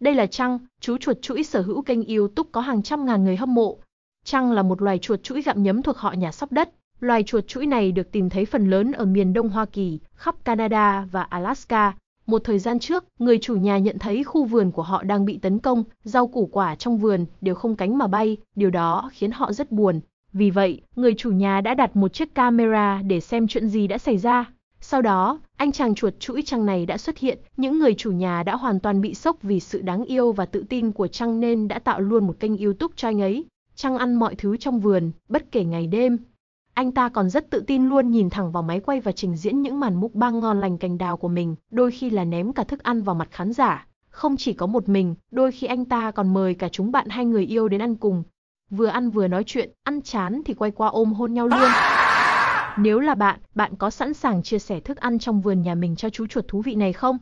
Đây là Trăng, chú chuột chuỗi sở hữu kênh YouTube có hàng trăm ngàn người hâm mộ. Trăng là một loài chuột chuỗi gặm nhấm thuộc họ nhà sóc đất. Loài chuột chuỗi này được tìm thấy phần lớn ở miền Đông Hoa Kỳ, khắp Canada và Alaska. Một thời gian trước, người chủ nhà nhận thấy khu vườn của họ đang bị tấn công, rau củ quả trong vườn đều không cánh mà bay, điều đó khiến họ rất buồn. Vì vậy, người chủ nhà đã đặt một chiếc camera để xem chuyện gì đã xảy ra. Sau đó, anh chàng chuột chuỗi trăng này đã xuất hiện, những người chủ nhà đã hoàn toàn bị sốc vì sự đáng yêu và tự tin của trăng nên đã tạo luôn một kênh YouTube cho anh ấy. Trăng ăn mọi thứ trong vườn, bất kể ngày đêm. Anh ta còn rất tự tin luôn nhìn thẳng vào máy quay và trình diễn những màn múc băng ngon lành cành đào của mình, đôi khi là ném cả thức ăn vào mặt khán giả. Không chỉ có một mình, đôi khi anh ta còn mời cả chúng bạn hay người yêu đến ăn cùng. Vừa ăn vừa nói chuyện, ăn chán thì quay qua ôm hôn nhau luôn. Nếu là bạn, bạn có sẵn sàng chia sẻ thức ăn trong vườn nhà mình cho chú chuột thú vị này không?